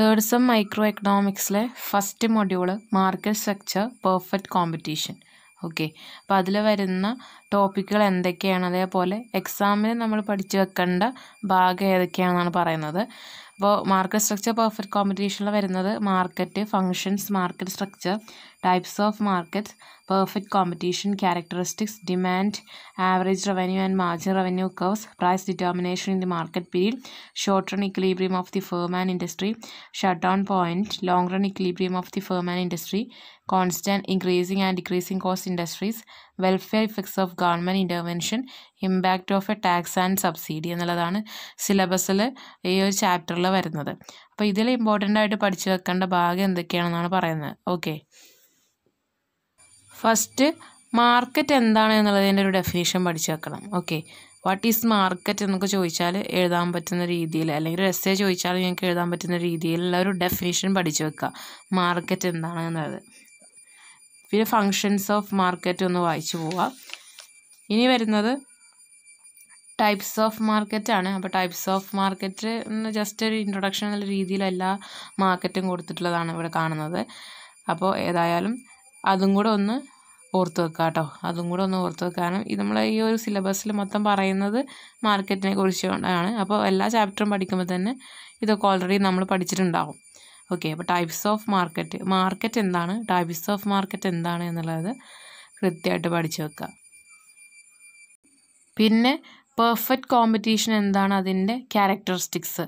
third sem micro എക്കണോമിക്സിലെ first module market structure perfect competition okay അപ്പം അതിൽ വരുന്ന ടോപ്പിക്കുകൾ എന്തൊക്കെയാണ് അതേപോലെ എക്സാമിന് നമ്മൾ പഠിച്ചു വെക്കേണ്ട ഭാഗം ഏതൊക്കെയാണെന്നാണ് പറയുന്നത് അപ്പോൾ മാർക്കറ്റ് സ്ട്രക്ചർ പെർഫെക്റ്റ് കോമ്പറ്റീഷനിൽ വരുന്നത് market functions market structure types of market perfect competition characteristics demand average revenue and margin revenue curves price determination in the market period short run equilibrium of the firm and industry shut down point long run equilibrium of the firm and industry constant increasing and decreasing cost industries welfare effects of government intervention impact of a tax and subsidy എന്നുള്ളതാണ് സിലബസിൽ ഈ ഒരു ചാപ്റ്ററിൽ വരുന്നത് അപ്പോൾ ഇതിൽ important ആയിട്ട് പഠിച്ചു വെക്കേണ്ട ഭാഗം എന്തൊക്കെയാണെന്നാണ് പറയുന്നത് ഓക്കെ ഫസ്റ്റ് മാർക്കറ്റ് എന്താണ് എന്നുള്ളതിൻ്റെ ഒരു ഡെഫിനേഷൻ പഠിച്ചു വെക്കണം ഓക്കെ വാട്ട് ഈസ് മാർക്കറ്റ് എന്നൊക്കെ ചോദിച്ചാൽ എഴുതാൻ പറ്റുന്ന രീതിയിൽ അല്ലെങ്കിൽ ഒരു എസ്സേ ചോദിച്ചാൽ ഞങ്ങൾക്ക് എഴുതാൻ പറ്റുന്ന രീതിയിലുള്ള ഒരു ഡെഫിനേഷൻ പഠിച്ചു വെക്കുക മാർക്കറ്റ് എന്താണ് എന്നുള്ളത് പിന്നെ ഫങ്ഷൻസ് ഓഫ് മാർക്കറ്റ് ഒന്ന് വായിച്ചു പോവാം ഇനി വരുന്നത് ടൈപ്സ് ഓഫ് മാർക്കറ്റ് ആണ് അപ്പോൾ ടൈപ്സ് ഓഫ് മാർക്കറ്റ് ജസ്റ്റ് ഒരു ഇൻട്രൊഡക്ഷൻ എന്നുള്ള രീതിയിൽ എല്ലാ മാർക്കറ്റും കൊടുത്തിട്ടുള്ളതാണ് ഇവിടെ കാണുന്നത് അപ്പോൾ ഏതായാലും അതും കൂടെ ഒന്ന് ഓർത്ത് വെക്കുക കേട്ടോ അതും കൂടെ ഒന്ന് ഓർത്ത് വെക്കാനും ഇത് നമ്മൾ ഈ ഒരു സിലബസിൽ മൊത്തം പറയുന്നത് മാർക്കറ്റിനെ കുറിച്ചുകൊണ്ടാണ് അപ്പോൾ എല്ലാ ചാപ്റ്ററും പഠിക്കുമ്പോൾ തന്നെ ഇതൊക്കെ ഓൾറെഡി നമ്മൾ പഠിച്ചിട്ടുണ്ടാകും ഓക്കെ അപ്പോൾ ടൈപ്സ് ഓഫ് മാർക്കറ്റ് മാർക്കറ്റ് എന്താണ് ടൈപ്സ് ഓഫ് മാർക്കറ്റ് എന്താണ് എന്നുള്ളത് കൃത്യമായിട്ട് പഠിച്ചു വെക്കുക പിന്നെ പെർഫെക്റ്റ് കോമ്പറ്റീഷൻ എന്താണ് അതിൻ്റെ ക്യാരക്ടറിസ്റ്റിക്സ്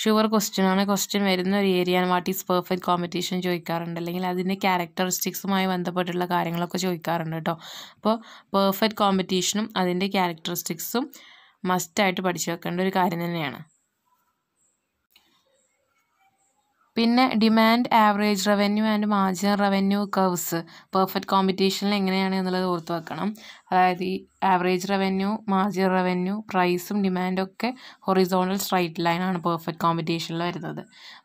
ഷുവർ ക്വസ്റ്റ്യൻ ആണ് ക്വസ്റ്റ്യൻ വരുന്ന ഒരു area what is perfect competition ചോദിക്കാറുണ്ട് അല്ലെങ്കിൽ അതിൻ്റെ ക്യാരക്ടറിസ്റ്റിക്സുമായി ബന്ധപ്പെട്ടുള്ള കാര്യങ്ങളൊക്കെ ചോദിക്കാറുണ്ട് കേട്ടോ അപ്പോൾ പെർഫെക്റ്റ് കോമ്പറ്റീഷനും അതിൻ്റെ ക്യാരക്ടറിസ്റ്റിക്സും മസ്റ്റായിട്ട് പഠിച്ചു വെക്കേണ്ട ഒരു കാര്യം തന്നെയാണ് പിന്നെ demand average revenue and margin revenue curves perfect കോമ്പറ്റീഷനിൽ എങ്ങനെയാണ് എന്നുള്ളത് ഓർത്ത് വെക്കണം അതായത് ഈ ആവറേജ് റവന്യൂ മാർജിൻ റവന്യൂ പ്രൈസും ഡിമാൻഡും ഒക്കെ ഹൊറിസോണൽ സ്ട്രൈറ്റ് ലൈനാണ് പെർഫെക്റ്റ് കോമ്പറ്റീഷനിൽ വരുന്നത്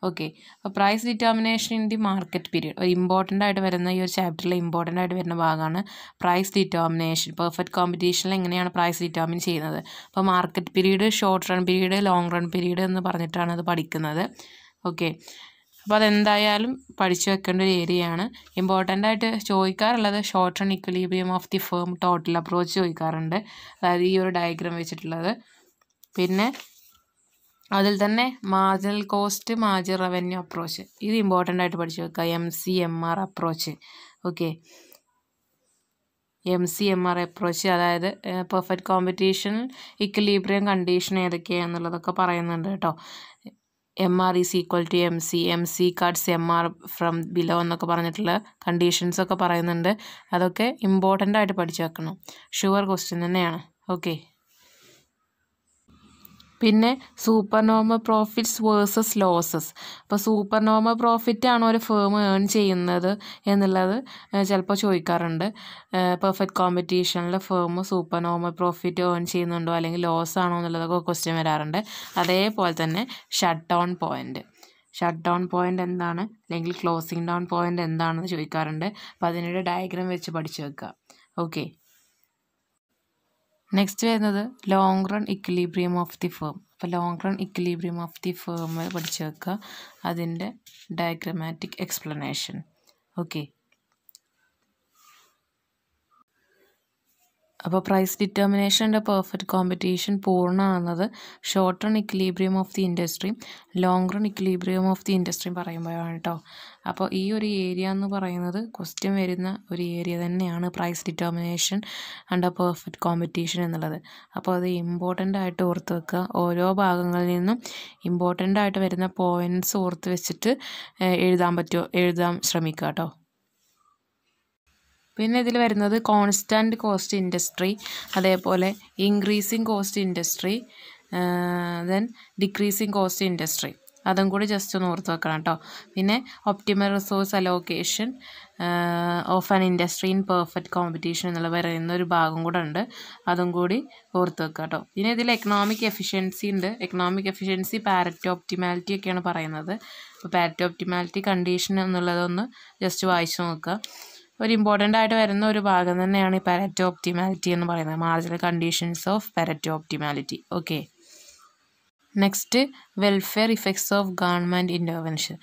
ഓക്കെ അപ്പോൾ price determination in the market period ഒരു ഇമ്പോർട്ടൻ്റ് ആയിട്ട് വരുന്ന ഈ ഒരു ചാപ്റ്ററിൽ ഇമ്പോർട്ടൻ്റ് ആയിട്ട് വരുന്ന ഭാഗമാണ് പ്രൈസ് ഡിറ്റർമിനേഷൻ പെർഫെക്റ്റ് കോമ്പറ്റീഷനിൽ എങ്ങനെയാണ് പ്രൈസ് ഡിറ്റർമിൻ ചെയ്യുന്നത് അപ്പോൾ market period short run period long run period എന്ന് പറഞ്ഞിട്ടാണ് അത് പഠിക്കുന്നത് ഓക്കെ അപ്പോൾ അതെന്തായാലും പഠിച്ചു വെക്കേണ്ട ഒരു ഏരിയയാണ് ഇമ്പോർട്ടൻ്റ് ആയിട്ട് ചോദിക്കാറുള്ളത് short run equilibrium of the firm total approach ചോദിക്കാറുണ്ട് അതായത് ഈ ഒരു ഡയഗ്രാം വെച്ചിട്ടുള്ളത് പിന്നെ അതിൽ തന്നെ marginal cost marginal revenue approach ഇത് ഇമ്പോർട്ടൻ്റ് ആയിട്ട് പഠിച്ചു വെക്കുക M C M R approach okay M C M R approach അതായത് പെർഫെക്റ്റ് കോമ്പറ്റീഷൻ ഇക്വലീബ്രിയം കണ്ടീഷൻ ഏതൊക്കെയാണെന്നുള്ളതൊക്കെ പറയുന്നുണ്ട് കേട്ടോ M R is equal to M C M C cuts M R from below എന്നൊക്കെ പറഞ്ഞിട്ടുള്ള കണ്ടീഷൻസൊക്കെ പറയുന്നുണ്ട് അതൊക്കെ ഇമ്പോർട്ടൻ്റ് ആയിട്ട് പഠിച്ചു വെക്കണം ഷുവർ ക്വസ്റ്റ്യൻ തന്നെയാണ് ഓക്കെ പിന്നെ സൂപ്പർനോമ പ്രോഫിറ്റ്സ് വേഴ്സസ് ലോസസ് അപ്പോൾ സൂപ്പർനോമ പ്രോഫിറ്റ് ആണോ ഒരു ഫേം ഏൺ ചെയ്യുന്നത് എന്നുള്ളത് ചിലപ്പോൾ ചോദിക്കാറുണ്ട് പെർഫെക്റ്റ് കോമ്പറ്റീഷനിൽ ഫേം സൂപ്പർനോമ പ്രോഫിറ്റ് ഏൺ ചെയ്യുന്നുണ്ടോ അല്ലെങ്കിൽ ലോസ് ആണോ എന്നുള്ളതൊക്കെ ക്വസ്റ്റ്യൻ വരാറുണ്ട് അതേപോലെ തന്നെ shut down point shut down point എന്താണ് അല്ലെങ്കിൽ ക്ലോസിങ് ഡൗൺ പോയിൻ്റ് എന്താണെന്ന് ചോദിക്കാറുണ്ട് അപ്പോൾ അതിനൊരു ഡയഗ്രാം വെച്ച് പഠിച്ചു വെക്കുക ഓക്കെ നെക്സ്റ്റ് വരുന്നത് long run equilibrium of the firm അപ്പോൾ long run equilibrium of the firm പഠിച്ചു വെക്കുക അതിൻ്റെ ഡയഗ്രമാറ്റിക് എക്സ്പ്ലനേഷൻ ഓക്കെ അപ്പോൾ പ്രൈസ് ഡിറ്റർമിനേഷൻ ഡിറ്റർമിനേഷൻ്റെ പെർഫെക്റ്റ് കോമ്പറ്റീഷൻ പൂർണ്ണമാകുന്നത് short run equilibrium of the ഇൻഡസ്ട്രിയും long run equilibrium of the ഇൻഡസ്ട്രിയും പറയുമ്പോഴാണ് കേട്ടോ അപ്പോൾ ഈ ഒരു ഏരിയ എന്ന് പറയുന്നത് ക്വസ്റ്റ്യൻ വരുന്ന ഒരു ഏരിയ തന്നെയാണ് price determination under perfect competition എന്നുള്ളത് അപ്പോൾ അത് ഇമ്പോർട്ടൻ്റ് ആയിട്ട് ഓർത്ത് വെക്കുക ഓരോ ഭാഗങ്ങളിൽ നിന്നും ഇമ്പോർട്ടൻ്റ് ആയിട്ട് വരുന്ന പോയിൻറ്റ്സ് ഓർത്ത് വെച്ചിട്ട് എഴുതാൻ പറ്റുമോ എഴുതാൻ ശ്രമിക്കുക കേട്ടോ പിന്നെ ഇതിൽ വരുന്നത് കോൺസ്റ്റൻറ്റ് കോസ്റ്റ് ഇൻഡസ്ട്രി അതേപോലെ increasing cost industry then decreasing cost industry അതും കൂടി ജസ്റ്റ് ഒന്ന് ഓർത്ത് വെക്കണം കേട്ടോ പിന്നെ optimal resource allocation of an industry in perfect competition എന്നുള്ള പറയുന്ന ഒരു ഭാഗം കൂടെ ഉണ്ട് അതും കൂടി ഓർത്ത് വെക്കുക കേട്ടോ പിന്നെ ഇതിൽ എക്കണോമിക് എഫിഷ്യൻസി ഉണ്ട് എക്കണോമിക് എഫിഷ്യൻസി പാരറ്റ് ഓപ്റ്റിമാലിറ്റി ഒക്കെയാണ് പറയുന്നത് അപ്പോൾ പാരറ്റ് ഓപ്റ്റിമാലിറ്റി കണ്ടീഷൻ എന്നുള്ളതൊന്ന് ജസ്റ്റ് വായിച്ചു നോക്കുക ഒരു ഇമ്പോർട്ടൻ്റ് ആയിട്ട് വരുന്ന ഒരു ഭാഗം തന്നെയാണ് ഈ പാരറ്റോ ഒപ്റ്റിമാലിറ്റി എന്ന് പറയുന്നത് marginal conditions of Pareto optimality okay next welfare effects of government intervention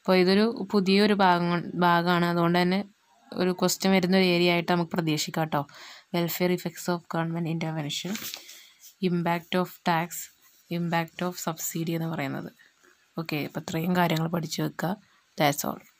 അപ്പോൾ ഇതൊരു പുതിയൊരു ഭാഗം ഭാഗമാണ് അതുകൊണ്ട് തന്നെ ഒരു ക്വസ്റ്റ്യൻ വരുന്ന ഒരു ഏരിയ ആയിട്ട് നമുക്ക് പ്രതീക്ഷിക്കാം കേട്ടോ welfare effects of government intervention impact of tax impact of subsidy എന്ന് പറയുന്നത് ഓക്കെ അപ്പോൾ ഇത്രയും കാര്യങ്ങൾ പഠിച്ചു വെക്കുക ദാറ്റ്സ് ഓൾ